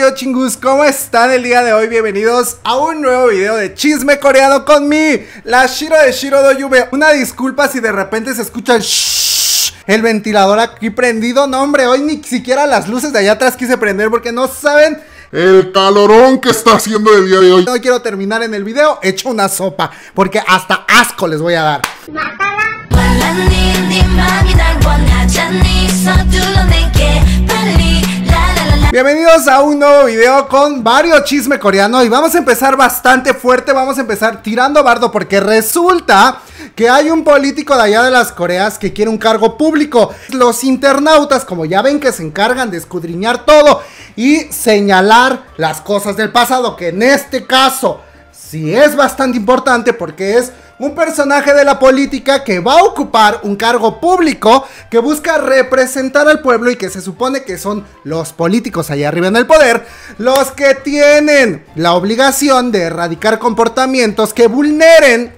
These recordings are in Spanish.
yo chingus, ¿cómo están el día de hoy? Bienvenidos a un nuevo video de chisme coreano con mí, la Shiro de Shiro do Una disculpa si de repente se escuchan el ventilador aquí prendido. No, hombre, hoy ni siquiera las luces de allá atrás quise prender porque no saben el calorón que está haciendo el día de hoy. No quiero terminar en el video hecho una sopa porque hasta asco les voy a dar. Bienvenidos a un nuevo video con varios chisme coreano y vamos a empezar bastante fuerte, vamos a empezar tirando bardo porque resulta que hay un político de allá de las Coreas que quiere un cargo público. Los internautas, como ya ven que se encargan de escudriñar todo y señalar las cosas del pasado, que en este caso si es bastante importante porque es un personaje de la política que va a ocupar un cargo público que busca representar al pueblo y que se supone que son los políticos allá arriba en el poder los que tienen la obligación de erradicar comportamientos que vulneren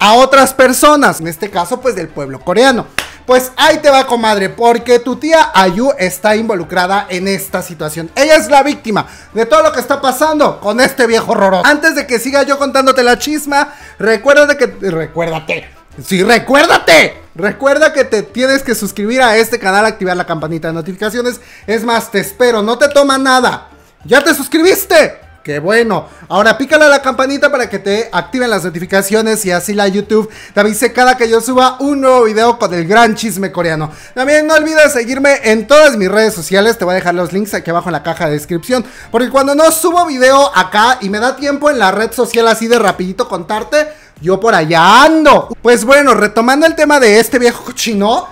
a otras personas, en este caso pues del pueblo coreano. Pues ahí te va, comadre, porque tu tía Ayu está involucrada en esta situación. Ella es la víctima de todo lo que está pasando con este viejo horror Antes de que siga yo contándote la chisma, recuerda que. Recuérdate. Sí, recuérdate. Recuerda que te tienes que suscribir a este canal, activar la campanita de notificaciones. Es más, te espero, no te toma nada. ¿Ya te suscribiste? Que bueno. Ahora pícale a la campanita para que te activen las notificaciones y así la YouTube te avise cada que yo suba un nuevo video con el gran chisme coreano. También no olvides seguirme en todas mis redes sociales. Te voy a dejar los links aquí abajo en la caja de descripción. Porque cuando no subo video acá y me da tiempo en la red social así de rapidito contarte, yo por allá ando. Pues bueno, retomando el tema de este viejo cochino.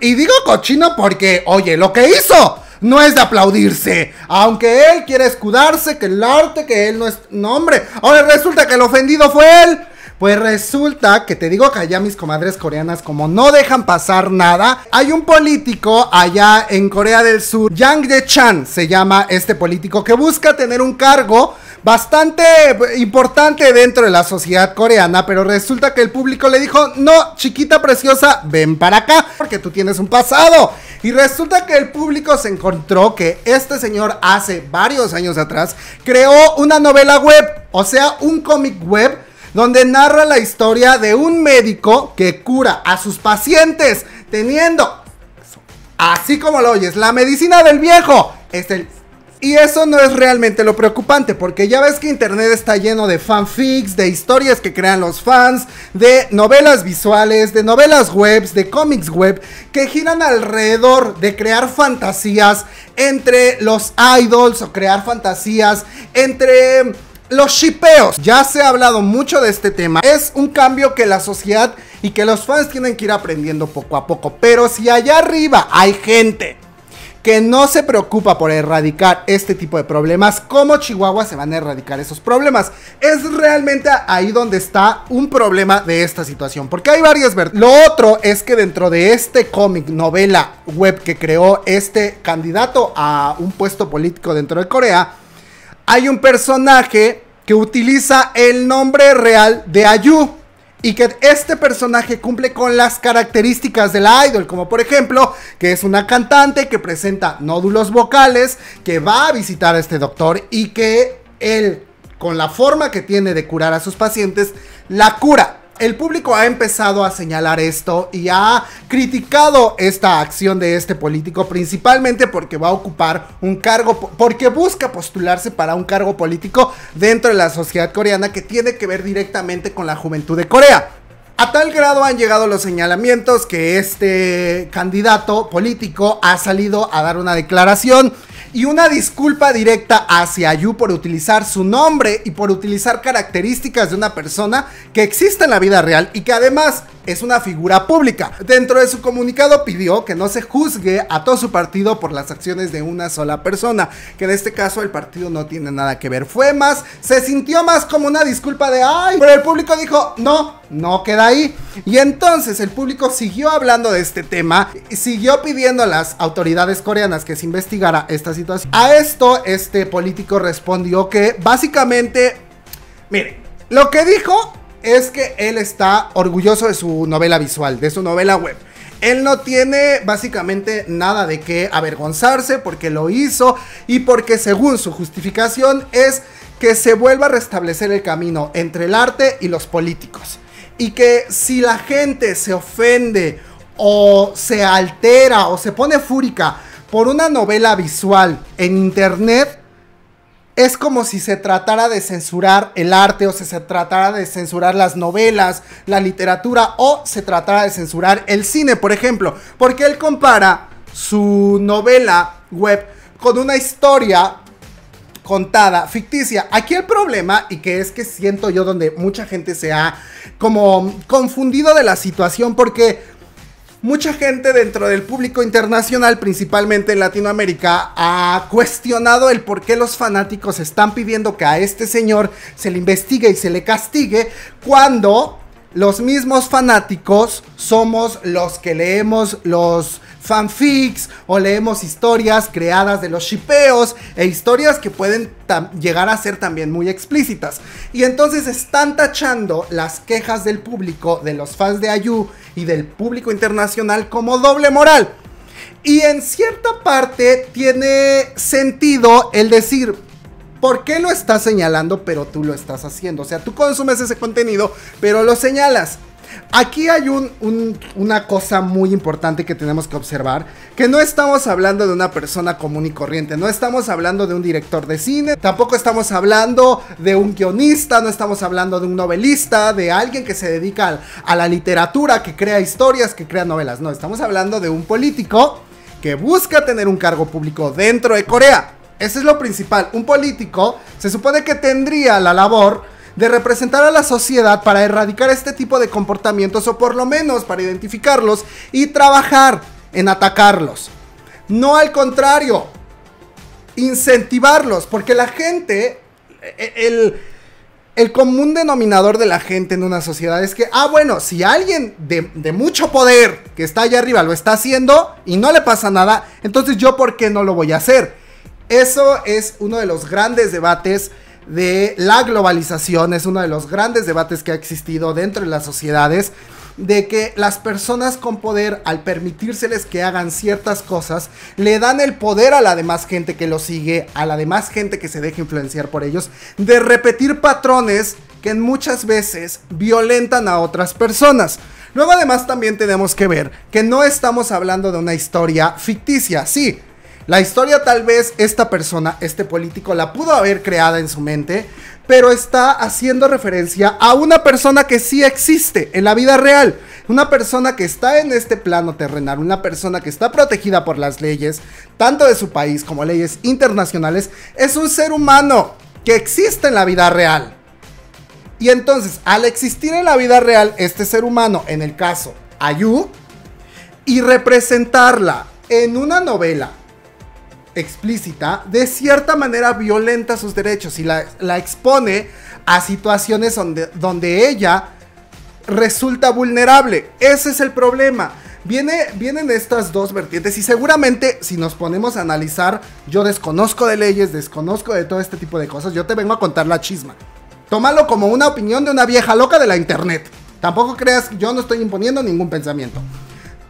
Y digo cochino porque, oye, lo que hizo no es de aplaudirse. Aunque él quiere escudarse, que el arte, que él no es... No, hombre, ahora resulta que el ofendido fue él. Pues resulta que te digo que allá mis comadres coreanas como no dejan pasar nada, hay un político allá en Corea del Sur, Yang De-chan se llama este político, que busca tener un cargo bastante importante dentro de la sociedad coreana, pero resulta que el público le dijo, no, chiquita preciosa, ven para acá, porque tú tienes un pasado. Y resulta que el público se encontró que este señor hace varios años atrás creó una novela web, o sea, un cómic web donde narra la historia de un médico que cura a sus pacientes teniendo, así como lo oyes, la medicina del viejo. Es el y eso no es realmente lo preocupante, porque ya ves que Internet está lleno de fanfics, de historias que crean los fans, de novelas visuales, de novelas webs, de cómics web, que giran alrededor de crear fantasías entre los idols o crear fantasías entre los shipeos. Ya se ha hablado mucho de este tema. Es un cambio que la sociedad y que los fans tienen que ir aprendiendo poco a poco. Pero si allá arriba hay gente que no se preocupa por erradicar este tipo de problemas, ¿cómo Chihuahua se van a erradicar esos problemas? Es realmente ahí donde está un problema de esta situación, porque hay varias verdades. Lo otro es que dentro de este cómic, novela, web que creó este candidato a un puesto político dentro de Corea, hay un personaje que utiliza el nombre real de Ayu y que este personaje cumple con las características de la idol, como por ejemplo que es una cantante que presenta nódulos vocales, que va a visitar a este doctor y que él, con la forma que tiene de curar a sus pacientes, la cura el público ha empezado a señalar esto y ha criticado esta acción de este político principalmente porque va a ocupar un cargo, porque busca postularse para un cargo político dentro de la sociedad coreana que tiene que ver directamente con la juventud de Corea. A tal grado han llegado los señalamientos que este candidato político ha salido a dar una declaración y una disculpa directa hacia Ayu por utilizar su nombre y por utilizar características de una persona que existe en la vida real y que además es una figura pública. Dentro de su comunicado pidió que no se juzgue a todo su partido por las acciones de una sola persona, que en este caso el partido no tiene nada que ver. Fue más, se sintió más como una disculpa de ay, pero el público dijo, no, no queda ahí. Y entonces el público siguió hablando de este tema, y siguió pidiendo a las autoridades coreanas que se investigara esta situación. A esto este político respondió que básicamente, miren, lo que dijo es que él está orgulloso de su novela visual, de su novela web. Él no tiene básicamente nada de qué avergonzarse porque lo hizo y porque según su justificación es que se vuelva a restablecer el camino entre el arte y los políticos y que si la gente se ofende o se altera o se pone fúrica por una novela visual en internet, es como si se tratara de censurar el arte o si se tratara de censurar las novelas, la literatura o se tratara de censurar el cine, por ejemplo, porque él compara su novela web con una historia contada, ficticia. Aquí el problema, y que es que siento yo donde mucha gente se ha como confundido de la situación, porque mucha gente dentro del público internacional, principalmente en Latinoamérica, ha cuestionado el por qué los fanáticos están pidiendo que a este señor se le investigue y se le castigue cuando los mismos fanáticos somos los que leemos los fanfics o leemos historias creadas de los shipeos e historias que pueden llegar a ser también muy explícitas. Y entonces están tachando las quejas del público, de los fans de Ayu y del público internacional como doble moral. Y en cierta parte tiene sentido el decir, por qué lo estás señalando, pero tú lo estás haciendo. O sea, tú consumes ese contenido, pero lo señalas. Aquí hay una cosa muy importante que tenemos que observar, que no estamos hablando de una persona común y corriente, no estamos hablando de un director de cine, tampoco estamos hablando de un guionista, no estamos hablando de un novelista, de alguien que se dedica a la literatura, que crea historias, que crea novelas, no, estamos hablando de un político que busca tener un cargo público dentro de Corea. Eso es lo principal. Un político se supone que tendría la labor de representar a la sociedad para erradicar este tipo de comportamientos o por lo menos para identificarlos y trabajar en atacarlos. No al contrario, incentivarlos, porque la gente, e-, e-, el, común denominador de la gente en una sociedad es que, ah, bueno, si alguien de, de, mucho poder que está allá arriba lo está haciendo y no le pasa nada, entonces yo por qué no lo voy a hacer. Eso es uno de los grandes debates de la globalización, es uno de los grandes debates que ha existido dentro de las sociedades, de que las personas con poder, al permitírseles que hagan ciertas cosas, le dan el poder a la demás gente que lo sigue, a la demás gente que se deje influenciar por ellos, de repetir patrones que muchas veces violentan a otras personas. Luego además también tenemos que ver que no estamos hablando de una historia ficticia, sí, la historia tal vez esta persona, este político, la pudo haber creada en su mente, pero está haciendo referencia a una persona que sí existe en la vida real, una persona que está en este plano terrenal, una persona que está protegida por las leyes, tanto de su país como leyes internacionales, es un ser humano que existe en la vida real. Y entonces, al existir en la vida real este ser humano, en el caso Ayu, y representarla en una novela explícita, de cierta manera violenta sus derechos y la, la expone a situaciones donde, donde, ella resulta vulnerable. Ese es el problema. vienen estas dos vertientes y seguramente si nos ponemos a analizar, yo desconozco de leyes, desconozco de todo este tipo de cosas, yo te vengo a contar la chisma. Tómalo como una opinión de una vieja loca de la internet. Tampoco creas, que yo no estoy imponiendo ningún pensamiento.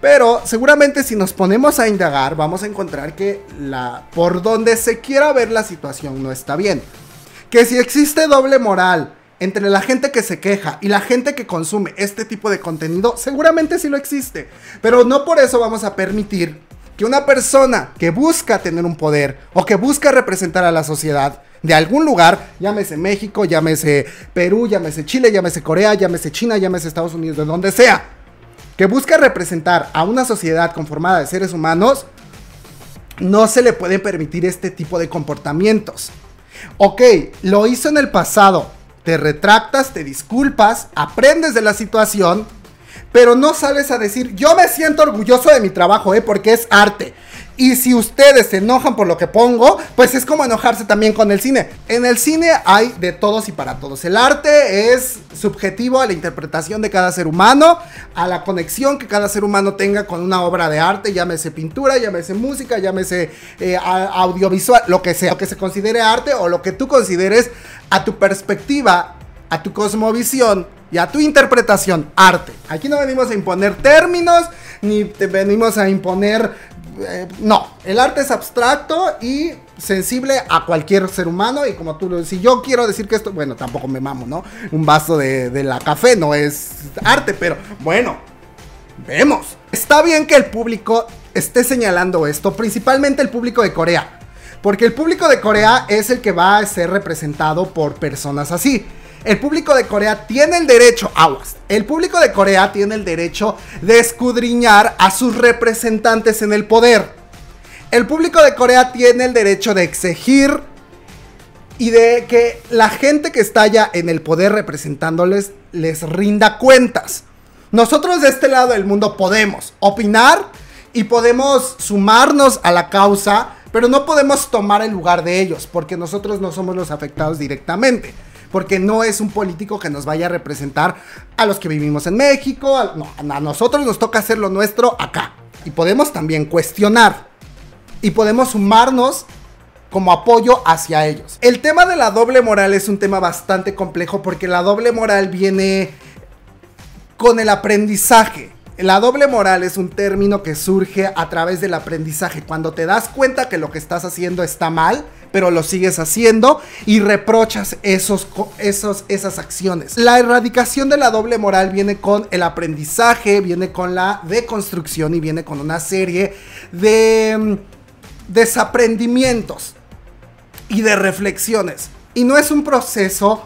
Pero seguramente si nos ponemos a indagar vamos a encontrar que la por donde se quiera ver la situación no está bien. Que si existe doble moral entre la gente que se queja y la gente que consume este tipo de contenido, seguramente sí lo existe. Pero no por eso vamos a permitir que una persona que busca tener un poder o que busca representar a la sociedad de algún lugar, llámese México, llámese Perú, llámese Chile, llámese Corea, llámese China, llámese Estados Unidos, de donde sea, que busca representar a una sociedad conformada de seres humanos, no se le puede permitir este tipo de comportamientos. Ok, lo hizo en el pasado, te retractas, te disculpas, aprendes de la situación, pero no sales a decir, yo me siento orgulloso de mi trabajo, ¿eh? porque es arte. Y si ustedes se enojan por lo que pongo, pues es como enojarse también con el cine. En el cine hay de todos y para todos. El arte es subjetivo a la interpretación de cada ser humano, a la conexión que cada ser humano tenga con una obra de arte, llámese pintura, llámese música, llámese eh, audiovisual, lo que sea, lo que se considere arte o lo que tú consideres a tu perspectiva, a tu cosmovisión y a tu interpretación, arte. Aquí no venimos a imponer términos, ni te venimos a imponer eh, no, el arte es abstracto y sensible a cualquier ser humano y como tú lo si yo quiero decir que esto, bueno, tampoco me mamo, ¿no? Un vaso de, de la café no es arte, pero bueno, vemos. Está bien que el público esté señalando esto, principalmente el público de Corea, porque el público de Corea es el que va a ser representado por personas así. El público de Corea tiene el derecho, aguas, el público de Corea tiene el derecho de escudriñar a sus representantes en el poder. El público de Corea tiene el derecho de exigir y de que la gente que está ya en el poder representándoles les rinda cuentas. Nosotros de este lado del mundo podemos opinar y podemos sumarnos a la causa, pero no podemos tomar el lugar de ellos porque nosotros no somos los afectados directamente porque no es un político que nos vaya a representar a los que vivimos en México, a, nosotros nos toca hacer lo nuestro acá. Y podemos también cuestionar y podemos sumarnos como apoyo hacia ellos. El tema de la doble moral es un tema bastante complejo porque la doble moral viene con el aprendizaje la doble moral es un término que surge a través del aprendizaje, cuando te das cuenta que lo que estás haciendo está mal, pero lo sigues haciendo y reprochas esos, esos, esas acciones. La erradicación de la doble moral viene con el aprendizaje, viene con la deconstrucción y viene con una serie de mm, desaprendimientos y de reflexiones. Y no es un proceso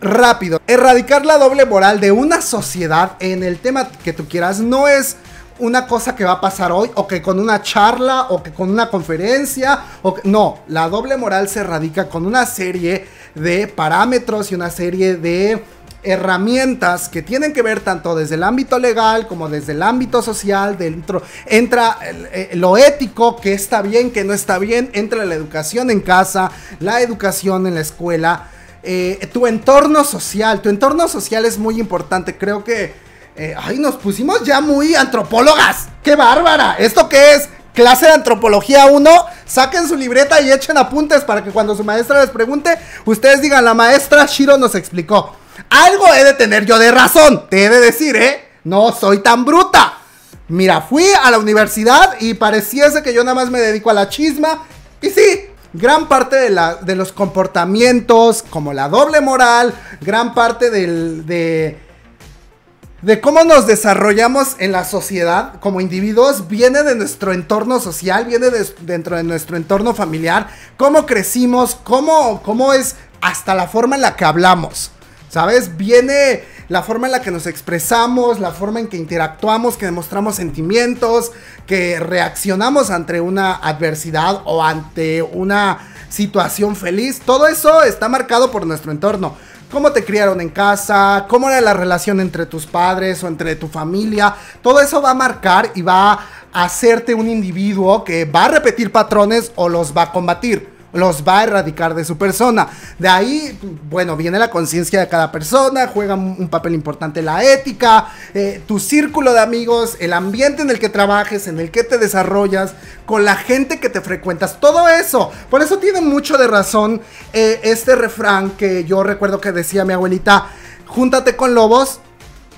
rápido. Erradicar la doble moral de una sociedad en el tema que tú quieras no es una cosa que va a pasar hoy o que con una charla o que con una conferencia o no, la doble moral se erradica con una serie de parámetros y una serie de herramientas que tienen que ver tanto desde el ámbito legal como desde el ámbito social, dentro entra eh, lo ético, que está bien, que no está bien, entra la educación en casa, la educación en la escuela, eh, tu entorno social. Tu entorno social es muy importante. Creo que. Eh, ay, nos pusimos ya muy antropólogas. ¡Qué bárbara! ¿Esto qué es? Clase de antropología 1. Saquen su libreta y echen apuntes para que cuando su maestra les pregunte, ustedes digan: La maestra Shiro nos explicó. Algo he de tener yo de razón. Te he de decir, ¿eh? No soy tan bruta. Mira, fui a la universidad y pareciese que yo nada más me dedico a la chisma. Y sí, gran parte de, los comportamientos, como la doble moral, gran parte del, de, de cómo nos desarrollamos en la sociedad como individuos, viene de nuestro entorno social, viene dentro de nuestro entorno familiar, cómo crecimos, cómo, cómo es hasta la forma en la que hablamos. ¿Sabes? Viene la forma en la que nos expresamos, la forma en que interactuamos, que demostramos sentimientos, que reaccionamos ante una adversidad o ante una situación feliz, todo eso está marcado por nuestro entorno cómo te criaron en casa, cómo era la relación entre tus padres o entre tu familia. Todo eso va a marcar y va a hacerte un individuo que va a repetir patrones o los va a combatir los va a erradicar de su persona. De ahí, bueno, viene la conciencia de cada persona, juega un papel importante la ética, eh, tu círculo de amigos, el ambiente en el que trabajes, en el que te desarrollas, con la gente que te frecuentas, todo eso. Por eso tiene mucho de razón eh, este refrán que yo recuerdo que decía mi abuelita, júntate con lobos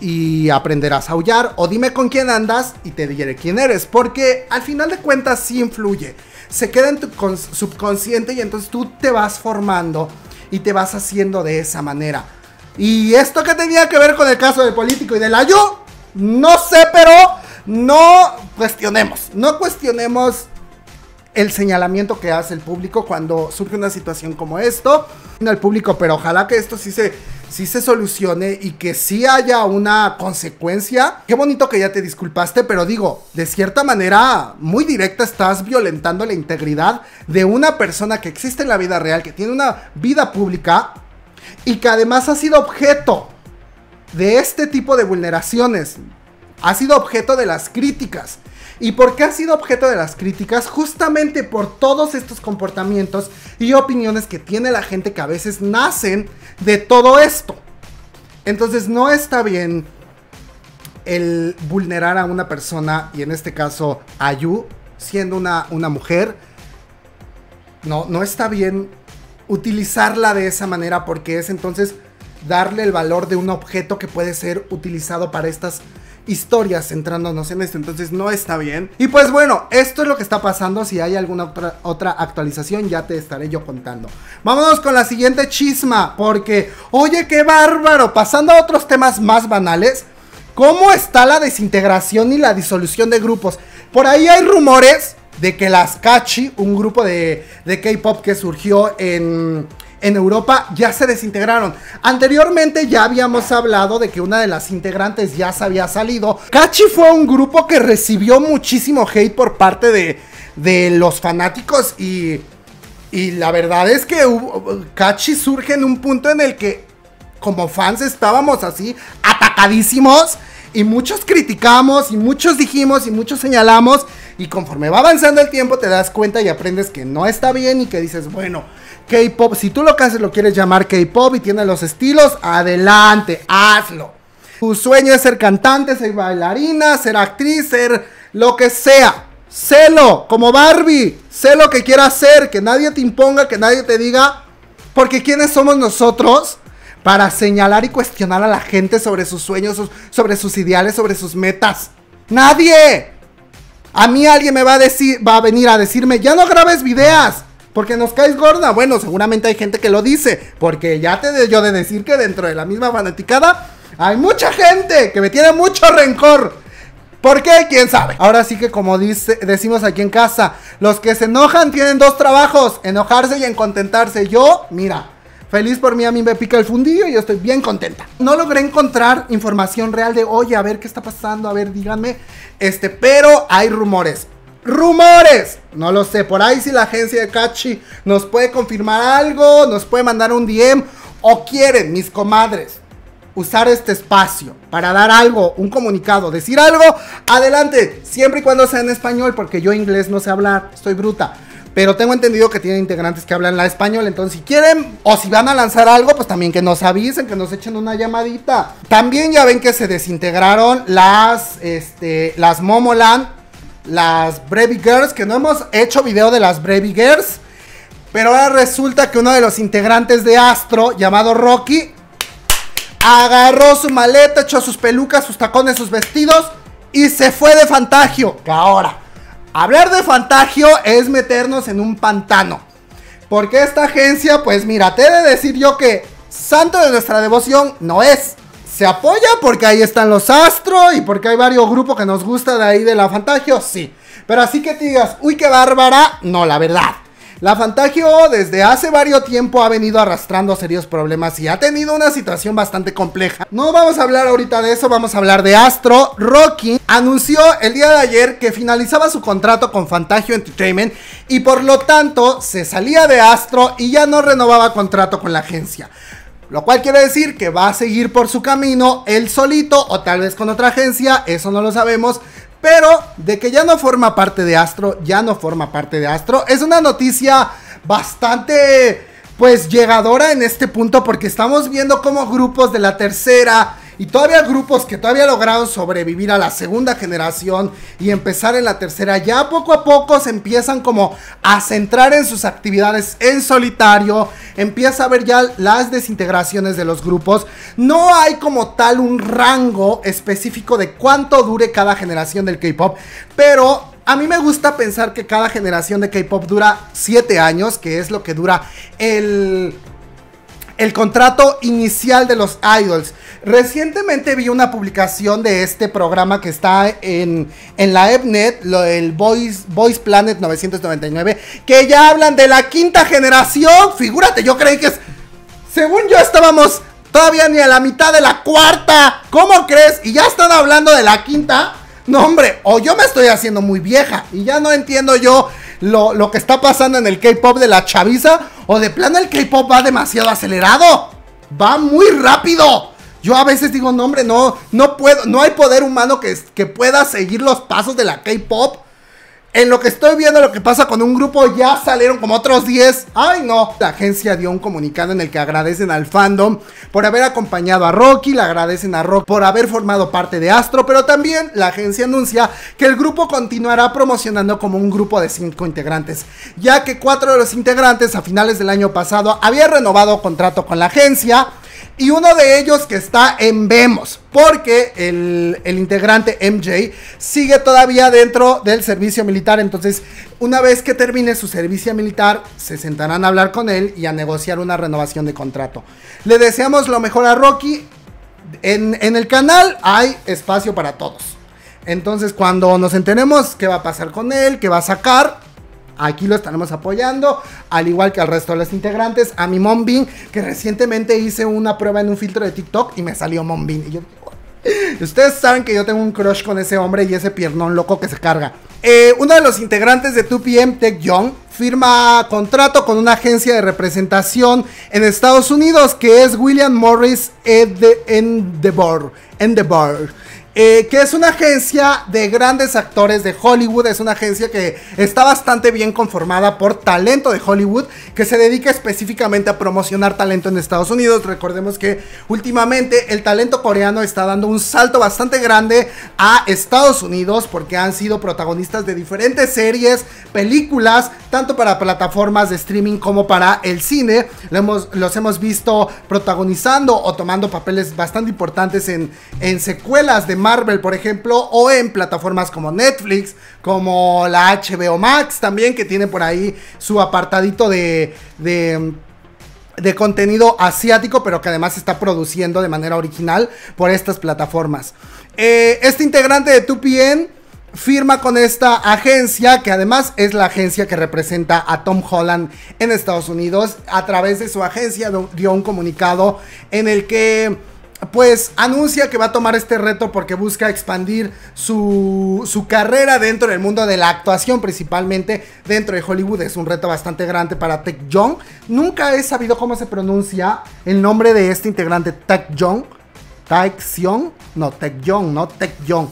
y aprenderás a aullar o dime con quién andas y te diré quién eres, porque al final de cuentas sí influye se queda en tu subconsciente y entonces tú te vas formando y te vas haciendo de esa manera. Y esto que tenía que ver con el caso del político y del ayu, no sé, pero no cuestionemos, no cuestionemos el señalamiento que hace el público cuando surge una situación como esto. No el público, pero ojalá que esto sí se si se solucione y que si haya una consecuencia. Qué bonito que ya te disculpaste, pero digo, de cierta manera muy directa estás violentando la integridad de una persona que existe en la vida real, que tiene una vida pública y que además ha sido objeto de este tipo de vulneraciones. Ha sido objeto de las críticas. ¿Y por qué ha sido objeto de las críticas? Justamente por todos estos comportamientos y opiniones que tiene la gente que a veces nacen de todo esto. Entonces no está bien el vulnerar a una persona, y en este caso a Yu, siendo una, una mujer, no, no está bien utilizarla de esa manera porque es entonces darle el valor de un objeto que puede ser utilizado para estas historias centrándonos en esto, entonces no está bien. Y pues bueno, esto es lo que está pasando, si hay alguna otra, actualización ya te estaré yo contando. Vámonos con la siguiente chisma, porque oye, qué bárbaro, pasando a otros temas más banales. ¿Cómo está la desintegración y la disolución de grupos? Por ahí hay rumores de que las Kachi, un grupo de, de K-pop que surgió en, en Europa ya se desintegraron. Anteriormente ya habíamos hablado de que una de las integrantes ya se había salido. Cachi fue un grupo que recibió muchísimo hate por parte de, de los fanáticos y, la verdad es que Cachi surge en un punto en el que como fans estábamos así atacadísimos y muchos criticamos, y muchos dijimos, y muchos señalamos. Y conforme va avanzando el tiempo, te das cuenta y aprendes que no está bien y que dices, bueno, K-pop, si tú lo que haces lo quieres llamar K-pop y tiene los estilos, adelante, hazlo. Tu sueño es ser cantante, ser bailarina, ser actriz, ser lo que sea. Sélo, como Barbie. Sé lo que quieras hacer, que nadie te imponga, que nadie te diga. Porque ¿quiénes somos nosotros para señalar y cuestionar a la gente sobre sus sueños, sobre sus ideales, sobre sus metas. ¡Nadie! A mí alguien me va a decir, va a venir a decirme, ya no grabes videos. Porque nos caes gorda. Bueno, seguramente hay gente que lo dice. Porque ya te de, yo de decir que dentro de la misma fanaticada hay mucha gente que me tiene mucho rencor. ¿Por qué? ¿Quién sabe? Ahora sí que como dice, decimos aquí en casa, los que se enojan tienen dos trabajos, enojarse y en contentarse. Yo, mira, Feliz por mí, a mí me pica el fundillo y yo estoy bien contenta. No logré encontrar información real de, oye, a ver qué está pasando, a ver, díganme. Este, pero hay rumores. ¡Rumores! No lo sé, por ahí si la agencia de Cachi nos puede confirmar algo, nos puede mandar un DM o quieren, mis comadres, usar este espacio para dar algo, un comunicado, decir algo, adelante, siempre y cuando sea en español, porque yo inglés no sé hablar, estoy bruta. Pero tengo entendido que tienen integrantes que hablan la español. Entonces, si quieren o si van a lanzar algo, pues también que nos avisen, que nos echen una llamadita. También ya ven que se desintegraron las, este, las Momoland, las Brave Girls, que no hemos hecho video de las Brevi Girls. Pero ahora resulta que uno de los integrantes de Astro, llamado Rocky, agarró su maleta, echó sus pelucas, sus tacones, sus vestidos y se fue de fantagio. Que ahora Hablar de Fantagio es meternos en un pantano. Porque esta agencia, pues mira, te he de decir yo que santo de nuestra devoción no es. Se apoya porque ahí están los astros y porque hay varios grupos que nos gusta de ahí de la Fantagio, sí. Pero así que te digas, uy, qué bárbara, no, la verdad. La Fantagio desde hace varios tiempo ha venido arrastrando serios problemas y ha tenido una situación bastante compleja. No vamos a hablar ahorita de eso, vamos a hablar de Astro. Rocky anunció el día de ayer que finalizaba su contrato con Fantagio Entertainment y por lo tanto se salía de Astro y ya no renovaba contrato con la agencia. Lo cual quiere decir que va a seguir por su camino él solito o tal vez con otra agencia, eso no lo sabemos, pero de que ya no forma parte de Astro, ya no forma parte de Astro. Es una noticia bastante, pues, llegadora en este punto porque estamos viendo como grupos de la tercera y todavía grupos que todavía lograron sobrevivir a la segunda generación y empezar en la tercera, ya poco a poco se empiezan como a centrar en sus actividades en solitario, empieza a ver ya las desintegraciones de los grupos. No hay como tal un rango específico de cuánto dure cada generación del K-Pop, pero a mí me gusta pensar que cada generación de K-Pop dura 7 años, que es lo que dura el, el contrato inicial de los idols. Recientemente vi una publicación de este programa que está en, en la EBNET, el Voice, Voice Planet 999, que ya hablan de la quinta generación. Figúrate, yo creí que es. Según yo estábamos todavía ni a la mitad de la cuarta. ¿Cómo crees? Y ya están hablando de la quinta. No, hombre, o yo me estoy haciendo muy vieja y ya no entiendo yo lo, lo que está pasando en el K-pop de la chaviza, o de plano el K-pop va demasiado acelerado. Va muy rápido. Yo a veces digo, no, hombre, no, no puedo, no hay poder humano que, que pueda seguir los pasos de la K-pop. En lo que estoy viendo lo que pasa con un grupo, ya salieron como otros 10. ¡Ay, no! La agencia dio un comunicado en el que agradecen al fandom por haber acompañado a Rocky, le agradecen a Rock por haber formado parte de Astro, pero también la agencia anuncia que el grupo continuará promocionando como un grupo de 5 integrantes, ya que 4 de los integrantes a finales del año pasado había renovado contrato con la agencia y uno de ellos que está en Vemos, porque el, integrante MJ sigue todavía dentro del servicio militar. Entonces, una vez que termine su servicio militar, se sentarán a hablar con él y a negociar una renovación de contrato. Le deseamos lo mejor a Rocky. En, en el canal hay espacio para todos. Entonces, cuando nos enteremos qué va a pasar con él, qué va a sacar, Aquí lo estaremos apoyando, al igual que al resto de los integrantes. A mi Monbin, que recientemente hice una prueba en un filtro de TikTok y me salió Monbin. Ustedes saben que yo tengo un crush con ese hombre y ese piernón loco que se carga. Eh, uno de los integrantes de 2PM, Tech Young, firma contrato con una agencia de representación en Estados Unidos que es William Morris Endeavor. Endeavor eh, que es una agencia de grandes actores de Hollywood, es una agencia que está bastante bien conformada por talento de Hollywood, que se dedica específicamente a promocionar talento en Estados Unidos. Recordemos que últimamente el talento coreano está dando un salto bastante grande a Estados Unidos porque han sido protagonistas de diferentes series, películas, tanto para plataformas de streaming como para el cine. hemos, los hemos visto protagonizando o tomando papeles bastante importantes en secuelas de Marvel, por ejemplo, o en plataformas como Netflix, como la HBO Max también, que tiene por ahí su apartadito de, de contenido asiático, pero que además está produciendo de manera original por estas plataformas. Eh, este integrante de 2PN firma con esta agencia, que además es la agencia que representa a Tom Holland en Estados Unidos. A través de su agencia dio un comunicado en el que pues anuncia que va a tomar este reto porque busca expandir su, su, carrera dentro del mundo de la actuación, principalmente dentro de Hollywood. Es un reto bastante grande para Tech Jong Nunca he sabido cómo se pronuncia el nombre de este integrante, Tech Jong Tech Jong, no, Tech Jong no, Tech Jong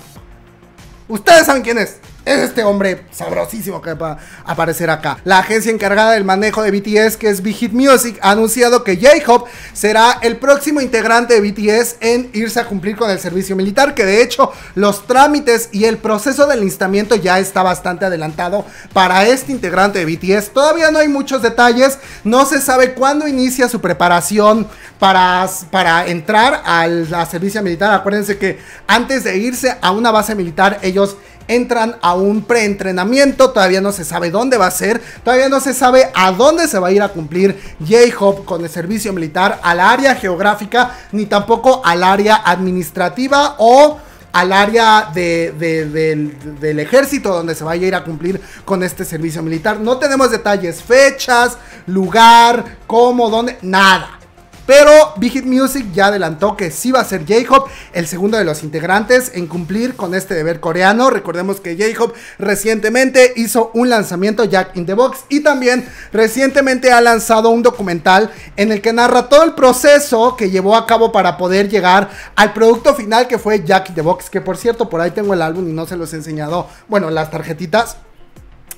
Ustedes saben quién es es este hombre sabrosísimo que va a aparecer acá. La agencia encargada del manejo de BTS, que es Big Hit Music, ha anunciado que J-Hope será el próximo integrante de BTS en irse a cumplir con el servicio militar, que de hecho los trámites y el proceso del instamiento ya está bastante adelantado para este integrante de BTS. Todavía no hay muchos detalles, no se sabe cuándo inicia su preparación para, para entrar al servicio militar. Acuérdense que antes de irse a una base militar, ellos entran a un preentrenamiento, todavía no se sabe dónde va a ser, todavía no se sabe a dónde se va a ir a cumplir J-Hop con el servicio militar, al área geográfica, ni tampoco al área administrativa o al área de, del, del ejército donde se vaya a ir a cumplir con este servicio militar. No tenemos detalles, fechas, lugar, cómo, dónde, nada. Pero Big Hit Music ya adelantó que sí va a ser j Hop el segundo de los integrantes, en cumplir con este deber coreano. Recordemos que j Hop recientemente hizo un lanzamiento Jack in the Box y también recientemente ha lanzado un documental en el que narra todo el proceso que llevó a cabo para poder llegar al producto final que fue Jack in the Box, que por cierto por ahí tengo el álbum y no se los he enseñado, bueno, las tarjetitas.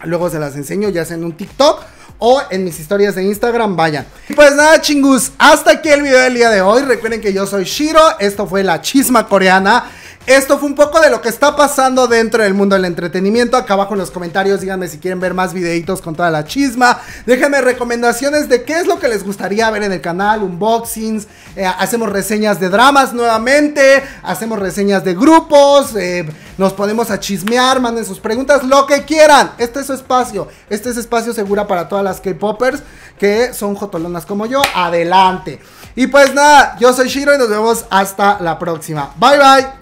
Luego se las enseño ya sea en un TikTok o en mis historias de Instagram, vayan Y pues nada, chingus, hasta aquí el video del día de hoy. Recuerden que yo soy Shiro, esto fue La Chisma Coreana. Esto fue un poco de lo que está pasando dentro del mundo del entretenimiento. Acá abajo en los comentarios díganme si quieren ver más videitos con toda la chisma. Déjenme recomendaciones de qué es lo que les gustaría ver en el canal. Unboxings, eh, hacemos reseñas de dramas nuevamente, hacemos reseñas de grupos, eh, nos ponemos a chismear, manden sus preguntas, lo que quieran. Este es su espacio. Este es espacio segura para todas las K-Poppers que son jotolonas como yo. Adelante. Y pues nada, yo soy Shiro y nos vemos hasta la próxima. Bye bye.